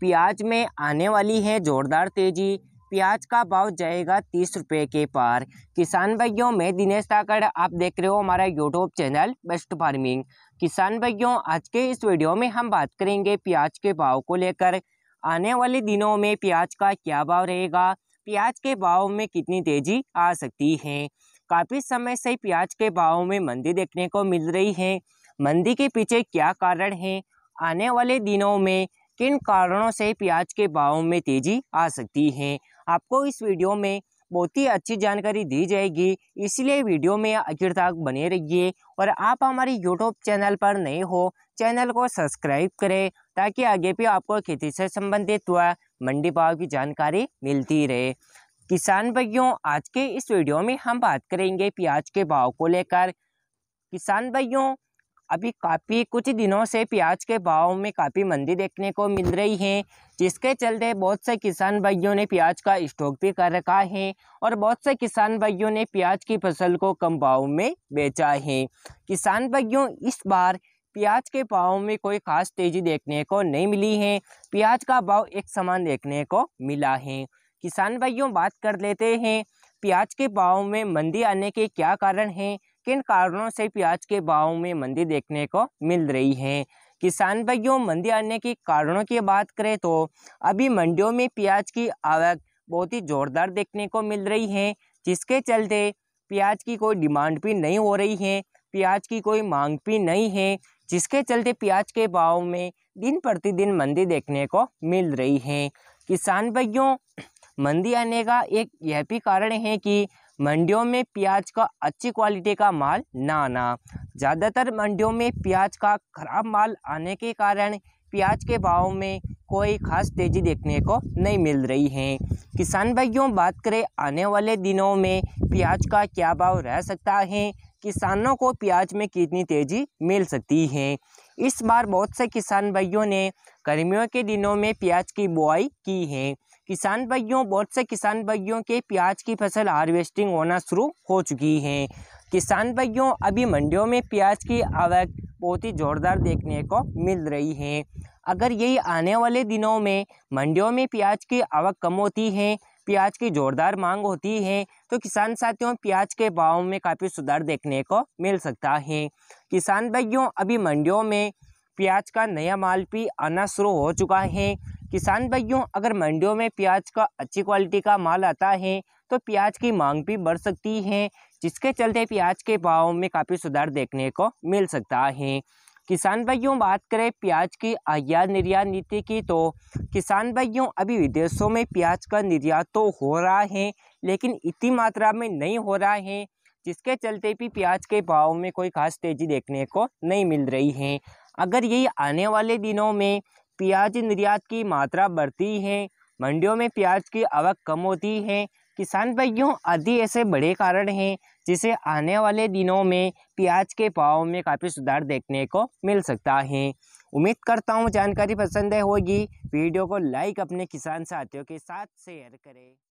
प्याज में आने वाली है जोरदार तेज़ी प्याज का भाव जाएगा तीस रुपये के पार किसान भाइयों में दिनेश ताकड़ आप देख रहे हो हमारा यूट्यूब चैनल बेस्ट फार्मिंग किसान भाइयों आज के इस वीडियो में हम बात करेंगे प्याज के भाव को लेकर आने वाले दिनों में प्याज का क्या भाव रहेगा प्याज के भाव में कितनी तेज़ी आ सकती है काफ़ी समय से प्याज के भाव में मंदी देखने को मिल रही है मंदी के पीछे क्या कारण है आने वाले दिनों में किन कारणों से प्याज के भाव में तेजी आ सकती है आपको इस वीडियो में बहुत ही अच्छी जानकारी दी जाएगी इसलिए वीडियो में आखिर तक बने रहिए और आप हमारे यूट्यूब चैनल पर नए हो चैनल को सब्सक्राइब करें ताकि आगे भी आपको खेती से संबंधित हुआ मंडी भाव की जानकारी मिलती रहे किसान भाइयों आज के इस वीडियो में हम बात करेंगे प्याज के भाव को लेकर किसान भाइयों अभी काफ़ी कुछ दिनों से प्याज के भाव में काफ़ी मंदी देखने को मिल रही है जिसके चलते बहुत से किसान भाइयों ने प्याज का स्टॉक भी कर रखा है और बहुत से किसान भाइयों ने प्याज की फसल को कम भाव में बेचा है किसान भाइयों इस बार प्याज के भाव में कोई खास तेज़ी देखने को नहीं मिली है प्याज का भाव एक समान देखने को मिला है किसान भाइयों बात कर लेते हैं प्याज के भाव में मंदी आने के क्या कारण हैं किन कारणों से प्याज के भाव में मंदी देखने को मिल रही है किसान भाइयों मंदी आने के कारणों की बात करें तो अभी मंडियों में प्याज की आवक बहुत ही ज़ोरदार देखने को मिल रही है जिसके चलते प्याज की कोई डिमांड भी नहीं हो रही है प्याज की कोई मांग भी नहीं है जिसके चलते प्याज के भाव में दिन प्रतिदिन मंदी देखने को मिल रही है किसान भाइयों मंदी आने का एक यह भी कारण है कि मंडियों में प्याज का अच्छी क्वालिटी का माल ना आना ज़्यादातर मंडियों में प्याज का खराब माल आने के कारण प्याज के भाव में कोई खास तेज़ी देखने को नहीं मिल रही है किसान भाइयों बात करें आने वाले दिनों में प्याज का क्या भाव रह सकता है किसानों को प्याज में कितनी तेज़ी मिल सकती है इस बार बहुत से किसान भाइयों ने गर्मियों के दिनों में प्याज की बुआई की है किसान भाइयों बहुत से किसान भाइयों के प्याज की फसल हार्वेस्टिंग होना शुरू हो चुकी है किसान भाइयों अभी मंडियों में प्याज की आवक बहुत ही ज़ोरदार देखने को मिल रही है अगर यही आने वाले दिनों में मंडियों में प्याज की आवक कम होती है प्याज की ज़ोरदार मांग होती है तो किसान साथियों प्याज के भाव में काफ़ी सुधार देखने को मिल सकता है किसान भाइयों अभी मंडियों में प्याज का नया माल भी आना शुरू हो चुका है किसान भाइयों अगर मंडियों में प्याज का अच्छी क्वालिटी का माल आता है तो प्याज की मांग भी बढ़ सकती है जिसके चलते प्याज के भाव में काफ़ी सुधार देखने को मिल सकता है किसान भाइयों बात करें प्याज की आयात निर्यात नीति की तो किसान भाइयों अभी विदेशों में प्याज का निर्यात तो हो रहा है लेकिन इतनी मात्रा में नहीं हो रहा है जिसके चलते भी प्याज के भाव में कोई खास तेज़ी देखने को नहीं मिल रही है अगर यही आने वाले दिनों में प्याज निर्यात की मात्रा बढ़ती है मंडियों में प्याज की आवक कम होती है किसान भाइयों आदि ऐसे बड़े कारण हैं जिसे आने वाले दिनों में प्याज के भाव में काफ़ी सुधार देखने को मिल सकता है उम्मीद करता हूँ जानकारी पसंद है होगी वीडियो को लाइक अपने किसान साथियों के साथ शेयर करें